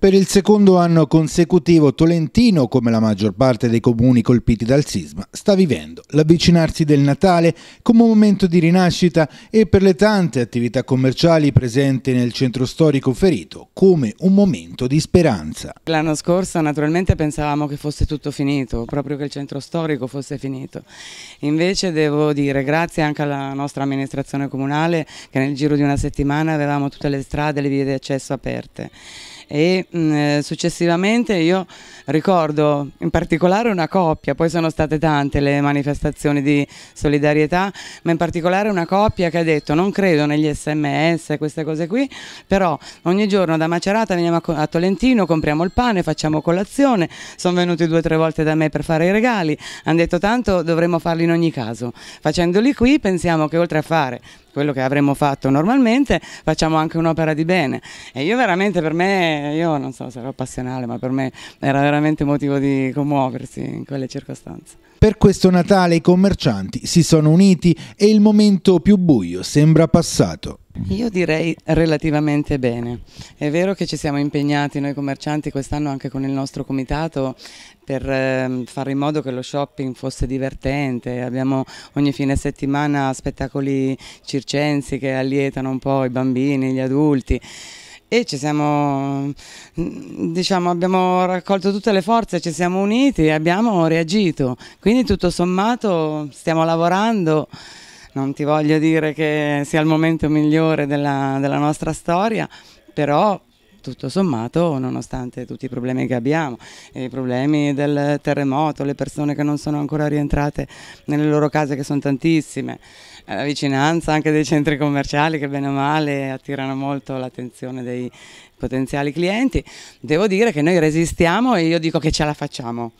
Per il secondo anno consecutivo Tolentino, come la maggior parte dei comuni colpiti dal sisma, sta vivendo l'avvicinarsi del Natale come un momento di rinascita e per le tante attività commerciali presenti nel centro storico ferito come un momento di speranza. L'anno scorso naturalmente pensavamo che fosse tutto finito, proprio che il centro storico fosse finito. Invece devo dire grazie anche alla nostra amministrazione comunale che nel giro di una settimana avevamo tutte le strade e le vie di accesso aperte e mh, mm, eh, successivamente io ricordo in particolare una coppia, poi sono state tante le manifestazioni di solidarietà, ma in particolare una coppia che ha detto non credo negli sms, queste cose qui, però ogni giorno da Macerata veniamo a Tolentino, compriamo il pane, facciamo colazione, sono venuti due o tre volte da me per fare i regali, hanno detto tanto dovremmo farli in ogni caso, facendoli qui pensiamo che oltre a fare quello che avremmo fatto normalmente, facciamo anche un'opera di bene. E io veramente per me, io non so, se ero passionale, ma per me era veramente motivo di commuoversi in quelle circostanze. Per questo Natale i commercianti si sono uniti e il momento più buio sembra passato. Io direi relativamente bene. È vero che ci siamo impegnati noi commercianti quest'anno anche con il nostro comitato per ehm, fare in modo che lo shopping fosse divertente. Abbiamo ogni fine settimana spettacoli circensi che allietano un po' i bambini, gli adulti e ci siamo, mm, diciamo, abbiamo raccolto tutte le forze, ci siamo uniti e abbiamo reagito. Quindi tutto sommato stiamo lavorando non ti voglio dire che sia il momento migliore della, della nostra storia, però tutto sommato, nonostante tutti i problemi che abbiamo, i problemi del terremoto, le persone che non sono ancora rientrate nelle loro case, che sono tantissime, eh, la vicinanza anche dei centri commerciali che bene o male attirano molto l'attenzione dei potenziali clienti, devo dire che noi resistiamo e io dico che ce la facciamo.